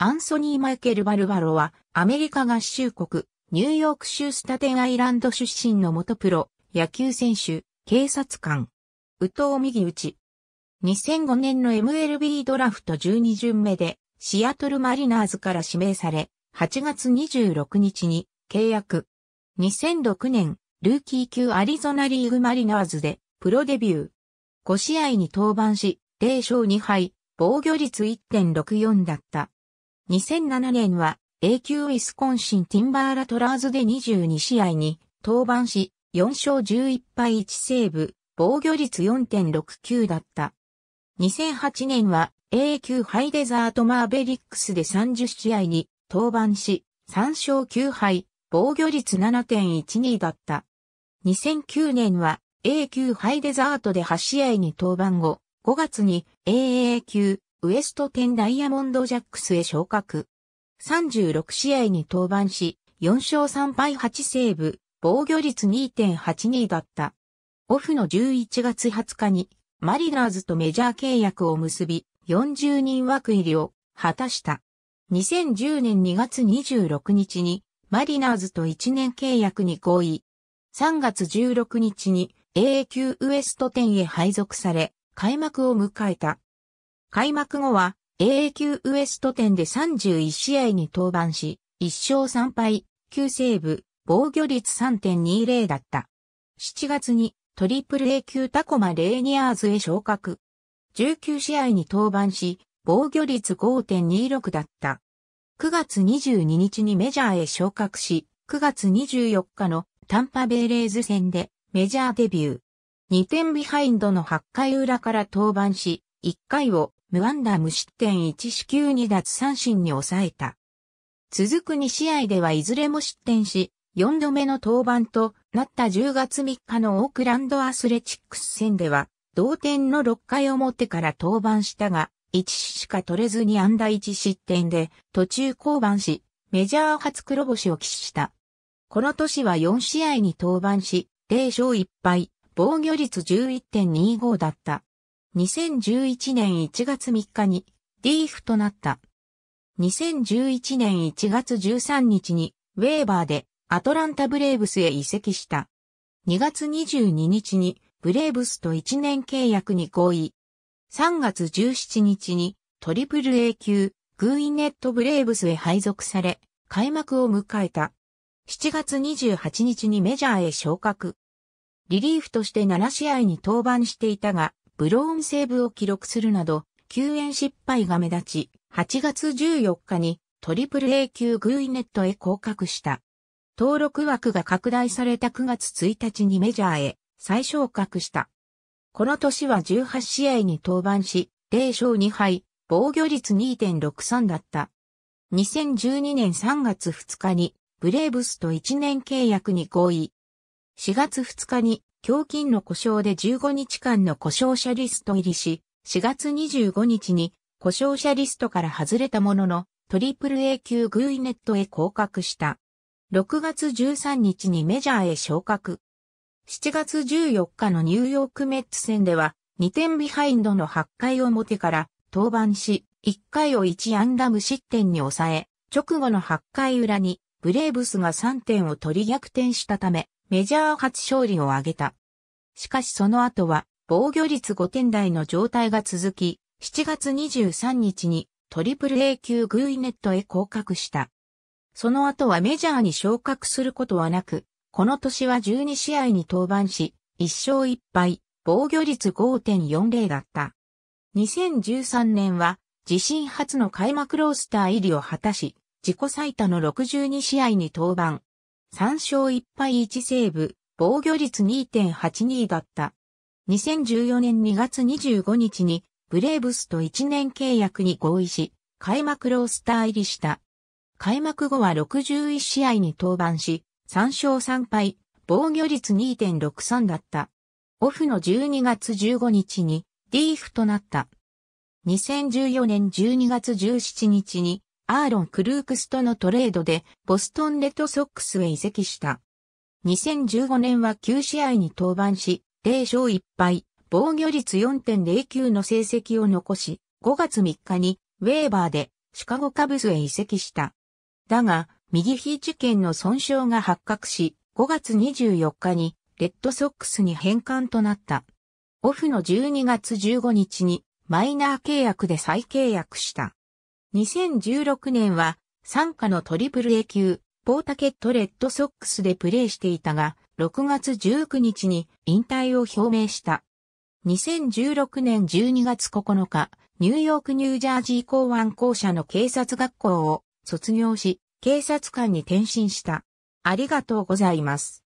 アンソニー・マイケル・バルバロは、アメリカ合衆国、ニューヨーク州スタテンアイランド出身の元プロ、野球選手、警察官。宇藤右打ち。2005年の MLB ドラフト12巡目で、シアトルマリナーズから指名され、8月26日に契約。2006年、ルーキー級アリゾナリーグマリナーズでプロデビュー。5試合に登板し、0勝2敗、防御率1.64だった。2007年は A 級ウィスコンシンティンバーラトラーズで22試合に登板し、4勝11敗1セーブ、防御率4.69だった。2008年は A 級ハイデザートマーベリックスで30試合に登板し、3勝9敗、防御率7.12だった。2009年は A 級ハイデザートで8試合に登板後、5月に AA 級ウエスト10ダイヤモンドジャックスへ昇格。36試合に登板し、4勝3敗8セーブ、防御率2.82だった。オフの11月20日に、マリナーズとメジャー契約を結び、40人枠入りを果たした。2010年2月26日に、マリナーズと1年契約に合意。3月16日に a q ウエスト10へ配属され、開幕を迎えた。開幕後は AA 級ウエスト店で31試合に登板し、1勝3敗、9セーブ、防御率3.20だった。7月にトリプル A 級タコマレーニアーズへ昇格。19試合に登板し、防御率5.26だった。9月22日にメジャーへ昇格し、9月24日のタンパベイレーズ戦でメジャーデビュー。2点ビハインドの8回裏から登板し、1回を無安打無失点1四球2奪三振に抑えた。続く2試合ではいずれも失点し、4度目の登板となった10月3日のオークランドアスレチックス戦では、同点の6回表から登板したが、1しか取れずに安打1失点で途中降板し、メジャー初黒星を喫した。この年は4試合に登板し、0勝1敗、防御率11.25だった。2011年1月3日にリーフとなった。2011年1月13日にウェーバーでアトランタブレーブスへ移籍した。2月22日にブレーブスと1年契約に合意。3月17日にトリプル A 級グーイネットブレーブスへ配属され、開幕を迎えた。7月28日にメジャーへ昇格。リリーフとして7試合に登板していたが、ブローンセーブを記録するなど、救援失敗が目立ち、8月14日にトリプル A 級グイネットへ降格した。登録枠が拡大された9月1日にメジャーへ再昇格した。この年は18試合に登板し、0勝2敗、防御率2.63だった。2012年3月2日にブレーブスと1年契約に合意。4月2日に胸筋の故障で15日間の故障者リスト入りし、4月25日に故障者リストから外れたものの、トリプル A 級グイネットへ降格した。6月13日にメジャーへ昇格。7月14日のニューヨークメッツ戦では、2点ビハインドの8回表から登板し、1回を1ンダム失点に抑え、直後の8回裏にブレーブスが3点を取り逆転したため、メジャー初勝利を挙げた。しかしその後は防御率5点台の状態が続き、7月23日にトリプル A 級グーイネットへ降格した。その後はメジャーに昇格することはなく、この年は12試合に登板し、1勝1敗、防御率5.40だった。2013年は自身初の開幕ロースター入りを果たし、自己最多の62試合に登板、3勝1敗1セーブ、防御率2.82だった。2014年2月25日にブレーブスと1年契約に合意し、開幕ロースター入りした。開幕後は61試合に登板し、3勝3敗、防御率2.63だった。オフの12月15日にリーフとなった。2014年12月17日にアーロン・クルークスとのトレードでボストンレッドソックスへ移籍した。2015年は9試合に登板し、0勝1敗、防御率4.09の成績を残し、5月3日にウェーバーでシカゴカブスへ移籍した。だが、右肘事件の損傷が発覚し、5月24日にレッドソックスに返還となった。オフの12月15日にマイナー契約で再契約した。2016年は、参加のトリプル A 級、ポータケットレッドソックスでプレーしていたが、6月19日に引退を表明した。2016年12月9日、ニューヨークニュージャージー港湾校舎の警察学校を卒業し、警察官に転身した。ありがとうございます。